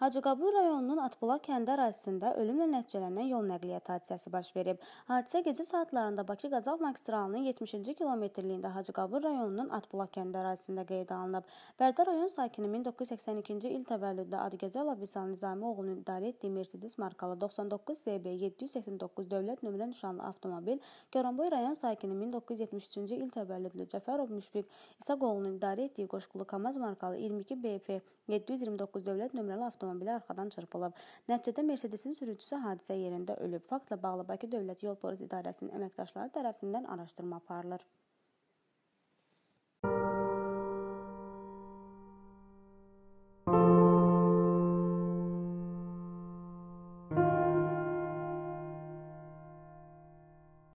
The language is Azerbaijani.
Hacıqabul rayonunun Atbulaq kəndi ərazisində ölümlə nəticələnən yol nəqliyyat hadisəsi baş verib. Hadisə gecə saatlarında Bakı-Qazax magistralının 70-ci kilometrliyində Hacıqabul rayonunun Atbulaq kəndi ərazisində qeydə alınıb. Bərdə rayon sakini 1982-ci il təvəllüdlü Adıgəcəlov Vüsal Nizami oğlunun idarə etdiyi Mercedes markalı 99 ZB 789 dövlət nömrə nişanlı avtomobil Goranboy rayon sakini 1973-cü il təvəllüdlü Cəfərov Müşfiq İsaqoğlunun idarə etdiyi qoşqulu KAMAZ markalı 22 BP 729 dövlət nömrəli avtomobil avtomobili arxadan çırpılıb. Nəticədə Mercedesin sürücüsü hadisə yerində ölüb. Faktla bağlı Bakı Dövlət Yol Polisi İdarəsinin əməkdaşları tərəfindən araşdırma aparılır.